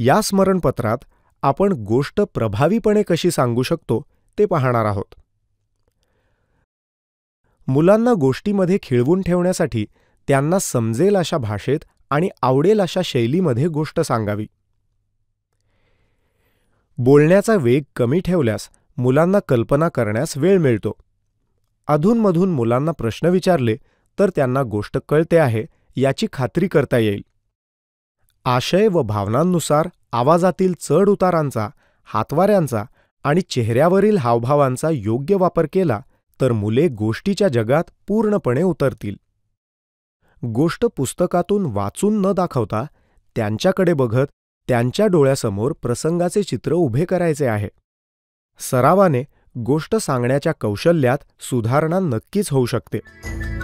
या स्मरणपत्रात आपण गोष्ट प्रभावीपणे कशी सांगू शकतो ते पाहणार आहोत मुलांना गोष्टीमध्ये खिळवून ठेवण्यासाठी त्यांना समजेल अशा भाषेत आणि आवडेल अशा शैलीमध्ये गोष्ट सांगावी बोलण्याचा वेग कमी ठेवल्यास मुलांना कल्पना करण्यास वेळ मिळतो अधूनमधून मुलांना प्रश्न विचारले तर त्यांना गोष्ट कळते आहे याची खात्री करता येईल आशय व भावनांनुसार आवाजातील चढउतारांचा हातवाऱ्यांचा आणि चेहऱ्यावरील हावभावांचा योग्य वापर केला तर मुले गोष्टीच्या जगात पूर्णपणे उतरतील गोष्ट पुस्तकातून वाचून न दाखवता त्यांच्याकडे बघत त्यांच्या डोळ्यासमोर प्रसंगाचे चित्र उभे करायचे आहे सरावाने गोष्ट सांगण्याच्या कौशल्यात सुधारणा नक्कीच होऊ शकते